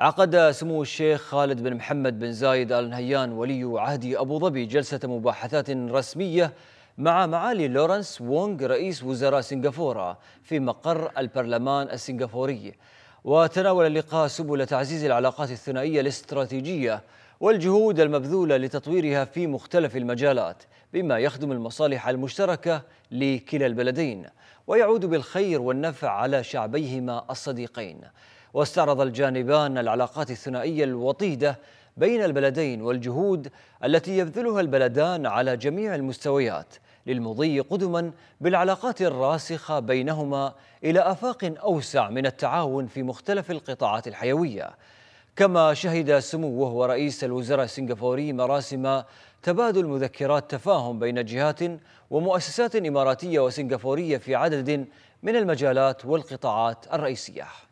عقد سمو الشيخ خالد بن محمد بن زايد ال نهيان ولي عهد ابو ظبي جلسه مباحثات رسميه مع معالي لورنس وونغ رئيس وزراء سنغافوره في مقر البرلمان السنغافوري وتناول اللقاء سبل تعزيز العلاقات الثنائيه الاستراتيجيه والجهود المبذوله لتطويرها في مختلف المجالات بما يخدم المصالح المشتركه لكلا البلدين ويعود بالخير والنفع على شعبيهما الصديقين واستعرض الجانبان العلاقات الثنائية الوطيدة بين البلدين والجهود التي يبذلها البلدان على جميع المستويات للمضي قدما بالعلاقات الراسخة بينهما إلى آفاق أوسع من التعاون في مختلف القطاعات الحيوية كما شهد سموه ورئيس الوزراء السنغافوري مراسم تبادل مذكرات تفاهم بين جهات ومؤسسات إماراتية وسنغافورية في عدد من المجالات والقطاعات الرئيسية